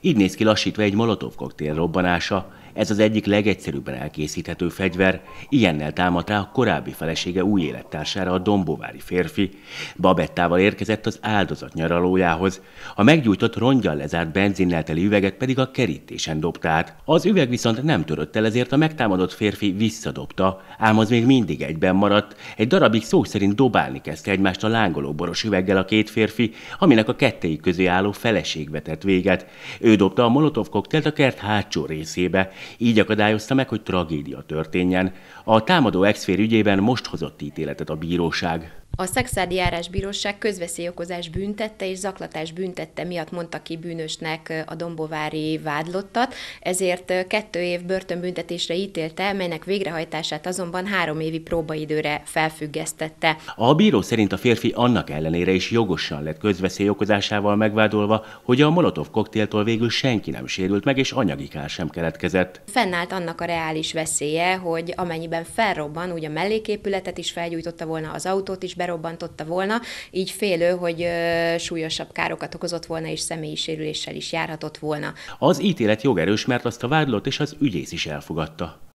Így néz ki lassítva egy molotov koktél robbanása, ez az egyik legegyszerűbben elkészíthető fegyver, ilyennel támadt rá a korábbi felesége új élettársára a dombovári férfi. Babettával érkezett az áldozat nyaralójához, a meggyújtott rongyal lezárt benzinnel teli üveget pedig a kerítésen dobta át. Az üveg viszont nem törött el, ezért a megtámadott férfi visszadobta, ám az még mindig egyben maradt. Egy darabig szó szerint dobálni kezdte egymást a lángoló boros üveggel a két férfi, aminek a kettejük közé álló feleség vetett véget. Ő dobta a molotov koktélt a kert hátsó részébe, így akadályozta meg, hogy tragédia történjen. A támadó exfér ügyében most hozott ítéletet a bíróság a Szexádi Járásbíróság közveszélyokozás büntette és zaklatás büntette miatt mondta ki bűnösnek a dombovári vádlottat, ezért kettő év börtönbüntetésre ítélte, melynek végrehajtását azonban három évi próbaidőre felfüggesztette. A bíró szerint a férfi annak ellenére is jogosan lett közveszélyokozásával megvádolva, hogy a Molotov koktéltól végül senki nem sérült meg, és anyagi kár sem keletkezett. Fennállt annak a reális veszélye, hogy amennyiben felrobban, úgy a melléképületet is felgyújtotta volna, az autót is felrobbantotta volna, így félő, hogy súlyosabb károkat okozott volna, és személyi sérüléssel is járhatott volna. Az ítélet jogerős, mert azt a vádlott és az ügyész is elfogadta.